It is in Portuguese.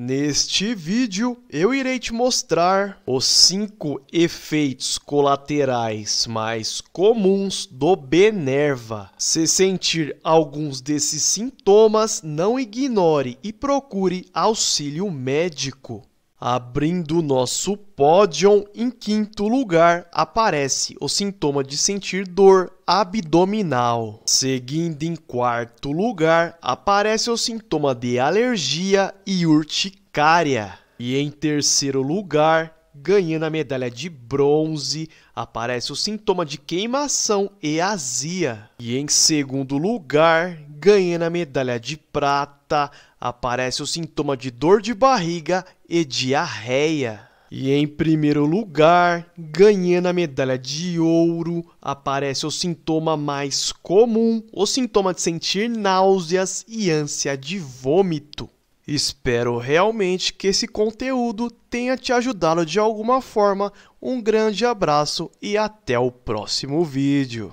Neste vídeo eu irei te mostrar os 5 efeitos colaterais mais comuns do Benerva. Se sentir alguns desses sintomas, não ignore e procure auxílio médico. Abrindo nosso pódio, em quinto lugar aparece o sintoma de sentir dor abdominal. Seguindo em quarto lugar aparece o sintoma de alergia e urticária. E em terceiro lugar, ganhando a medalha de bronze, aparece o sintoma de queimação e azia. E em segundo lugar, ganhando a medalha de prata, aparece o sintoma de dor de barriga e diarreia. E em primeiro lugar, ganhando a medalha de ouro, aparece o sintoma mais comum, o sintoma de sentir náuseas e ânsia de vômito. Espero realmente que esse conteúdo tenha te ajudado de alguma forma. Um grande abraço e até o próximo vídeo.